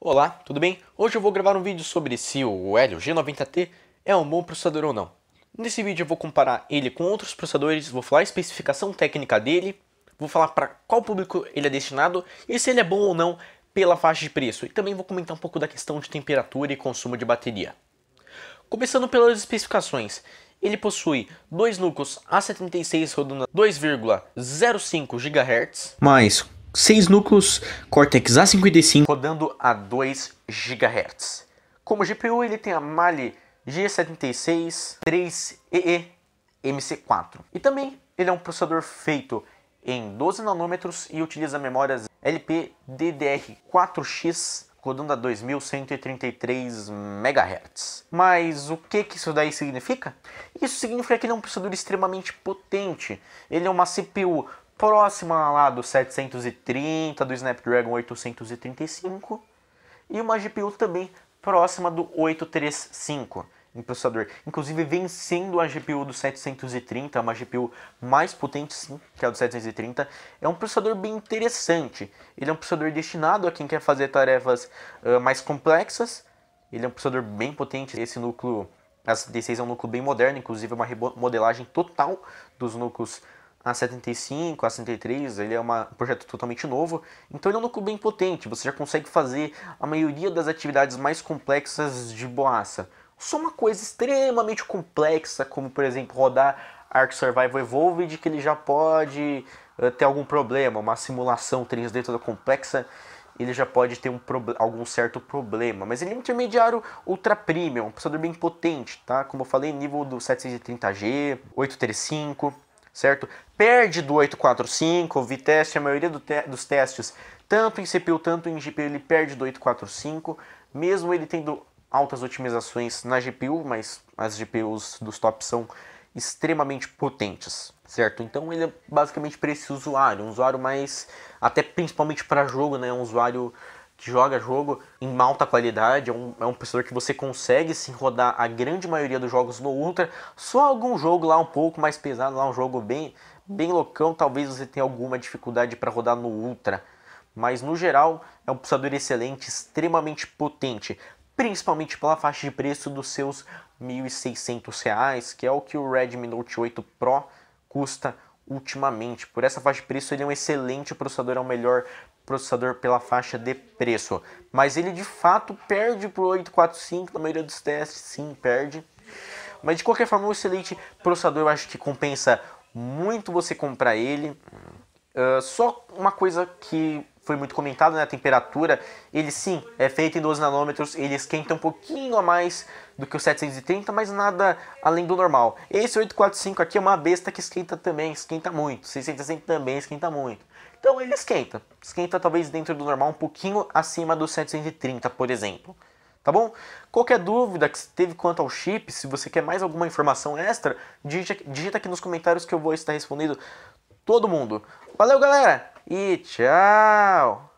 Olá, tudo bem? Hoje eu vou gravar um vídeo sobre se o Helio G90T é um bom processador ou não. Nesse vídeo eu vou comparar ele com outros processadores, vou falar a especificação técnica dele, vou falar para qual público ele é destinado e se ele é bom ou não pela faixa de preço e também vou comentar um pouco da questão de temperatura e consumo de bateria. Começando pelas especificações, ele possui dois núcleos A76 rodando 2,05 GHz, mais seis núcleos Cortex A55 rodando a 2 GHz. Como GPU, ele tem a Mali G76 3EE MC4. E também ele é um processador feito em 12 nanômetros e utiliza memórias LPDDR4X rodando a 2133 MHz. Mas o que, que isso daí significa? Isso significa que ele é um processador extremamente potente. Ele é uma CPU próxima lá do 730, do Snapdragon 835 e uma GPU também próxima do 835 em processador. Inclusive vencendo a GPU do 730, uma GPU mais potente sim, que a do 730. É um processador bem interessante. Ele é um processador destinado a quem quer fazer tarefas uh, mais complexas. Ele é um processador bem potente. Esse núcleo A76 é um núcleo bem moderno, inclusive é uma remodelagem total dos núcleos a75, A73, ele é uma, um projeto totalmente novo, então ele é um núcleo bem potente, você já consegue fazer a maioria das atividades mais complexas de boaça só uma coisa extremamente complexa, como por exemplo rodar Ark Survival Evolved, que ele já pode eh, ter algum problema, uma simulação 3D toda complexa, ele já pode ter um algum certo problema. Mas ele é um intermediário ultra premium, um processador bem potente, tá? Como eu falei, nível do 730G, 835, certo? Perde do 845, eu vi teste, a maioria do te dos testes, tanto em CPU, tanto em GPU, ele perde do 845, mesmo ele tendo altas otimizações na GPU, mas as GPUs dos top são extremamente potentes, certo? Então ele é basicamente para esse usuário, um usuário mais até principalmente para jogo, né? Um usuário que joga jogo em alta qualidade, é um, é um processador que você consegue sim rodar a grande maioria dos jogos no Ultra, só algum jogo lá um pouco mais pesado, lá um jogo bem bem loucão, talvez você tenha alguma dificuldade para rodar no Ultra. Mas no geral é um processador excelente, extremamente potente principalmente pela faixa de preço dos seus R$ 1.600, que é o que o Redmi Note 8 Pro custa ultimamente. Por essa faixa de preço, ele é um excelente processador, é o melhor processador pela faixa de preço. Mas ele de fato perde para o 845 na maioria dos testes, sim, perde. Mas de qualquer forma, é um excelente processador, eu acho que compensa muito você comprar ele. Uh, só uma coisa que foi muito comentado, né? A temperatura, ele sim, é feito em 12 nanômetros, ele esquenta um pouquinho a mais do que o 730, mas nada além do normal. Esse 845 aqui é uma besta que esquenta também, esquenta muito. 660 também esquenta muito. Então ele esquenta, esquenta talvez dentro do normal um pouquinho acima do 730, por exemplo. Tá bom? Qualquer dúvida que teve quanto ao chip, se você quer mais alguma informação extra, digita aqui nos comentários que eu vou estar respondendo todo mundo. Valeu, galera! e tchau!